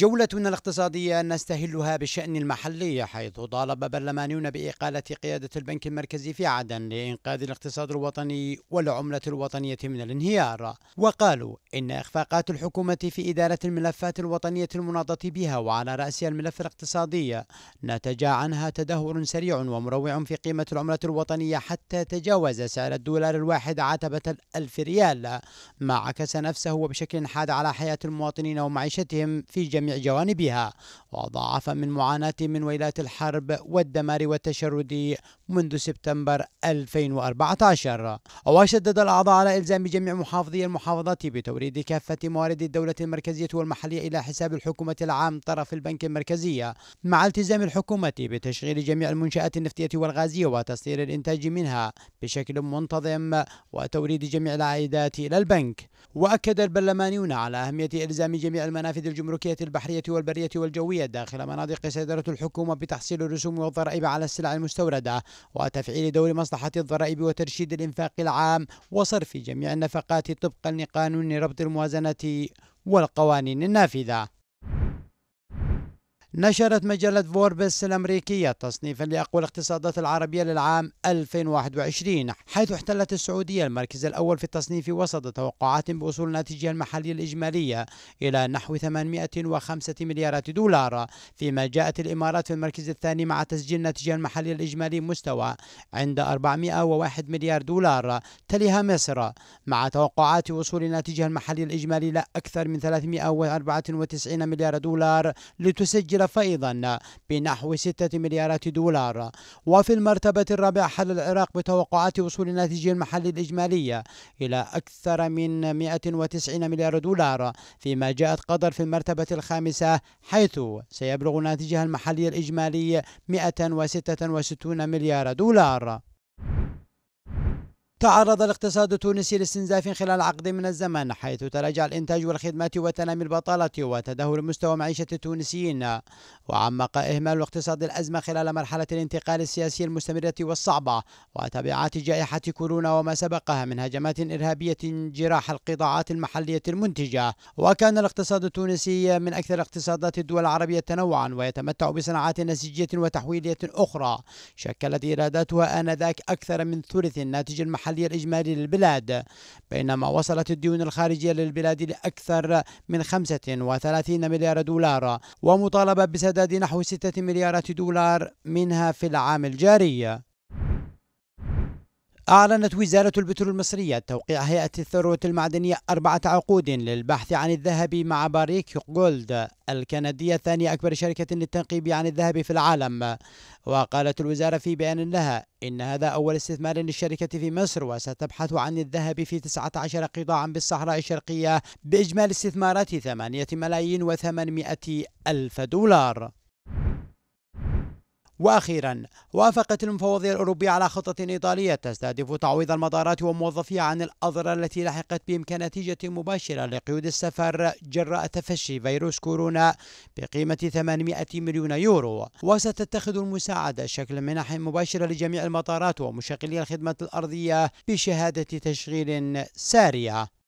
جولتنا الاقتصادية نستهلها بالشأن المحلي حيث طالب برلمانيون بإقالة قيادة البنك المركزي في عدن لإنقاذ الاقتصاد الوطني والعملة الوطنية من الانهيار وقالوا إن إخفاقات الحكومة في إدارة الملفات الوطنية المناضة بها وعلى رأسها الملف الاقتصادي نتج عنها تدهور سريع ومروع في قيمة العملة الوطنية حتى تجاوز سعر الدولار الواحد عتبة الألف ريال ما عكس نفسه وبشكل حاد على حياة المواطنين ومعيشتهم في جميع جميع جوانبها وضعف من معاناة من ويلات الحرب والدمار والتشرد منذ سبتمبر 2014 وشدد الأعضاء على إلزام جميع محافظي المحافظات بتوريد كافة موارد الدولة المركزية والمحلية إلى حساب الحكومة العام طرف البنك المركزية مع التزام الحكومة بتشغيل جميع المنشآت النفطية والغازية وتصدير الإنتاج منها بشكل منتظم وتوريد جميع العائدات إلى البنك وأكد البرلمانيون على أهمية إلزام جميع المنافذ الجمركية البحرية البحرية والبرية والجوية داخل مناطق سيطرة الحكومة بتحصيل الرسوم والضرائب على السلع المستوردة وتفعيل دور مصلحة الضرائب وترشيد الإنفاق العام وصرف جميع النفقات طبقا لقانون ربط الموازنة والقوانين النافذة نشرت مجلة فوربس الأمريكية تصنيفا لأقوى الاقتصادات العربية للعام 2021 حيث احتلت السعودية المركز الأول في التصنيف وسط توقعات بوصول ناتجها المحلي الإجمالية إلى نحو 805 مليارات دولار فيما جاءت الإمارات في المركز الثاني مع تسجيل ناتجها المحلي الإجمالي مستوى عند 401 مليار دولار تليها مصر مع توقعات وصول ناتجها المحلي الإجمالي إلى أكثر من 394 مليار دولار لتسجل اعترف أيضا بنحو 6 مليارات دولار وفي المرتبة الرابعة حل العراق بتوقعات وصول الناتج المحلي الإجمالي إلى أكثر من 190 مليار دولار فيما جاءت قطر في المرتبة الخامسة حيث سيبلغ ناتجها المحلي الإجمالي 166 مليار دولار تعرض الاقتصاد التونسي لاستنزاف خلال عقد من الزمن حيث تراجع الإنتاج والخدمات وتنامي البطالة وتدهور مستوى معيشة التونسيين وعمق إهمال الاقتصاد الأزمة خلال مرحلة الانتقال السياسي المستمرة والصعبة وتبعات جائحة كورونا وما سبقها من هجمات إرهابية جراح القطاعات المحلية المنتجة وكان الاقتصاد التونسي من أكثر اقتصادات الدول العربية تنوعا ويتمتع بصناعات نسيجية وتحويلية أخرى شكلت إيراداتها آنذاك أكثر من ثلث الناتج المحلي المحلي الإجمالي للبلاد بينما وصلت الديون الخارجية للبلاد لأكثر من 35 مليار دولار ومطالبة بسداد نحو 6 مليارات دولار منها في العام الجاري أعلنت وزارة البترول المصرية توقيع هيئة الثروة المعدنية أربعة عقود للبحث عن الذهب مع باريك جولد الكندية ثاني أكبر شركة للتنقيب عن الذهب في العالم وقالت الوزارة في بيان لها إن هذا أول استثمار للشركة في مصر وستبحث عن الذهب في 19 قطاعا بالصحراء الشرقية بإجمالي استثمارات 8 ملايين و800 ألف دولار واخيرا وافقت المفوضيه الاوروبيه على خطه ايطاليه تستهدف تعويض المطارات وموظفيها عن الاضرار التي لحقت بهم كنتيجه مباشره لقيود السفر جراء تفشي فيروس كورونا بقيمه 800 مليون يورو وستتخذ المساعده شكل منح مباشره لجميع المطارات ومشغلي الخدمه الارضيه بشهاده تشغيل ساريه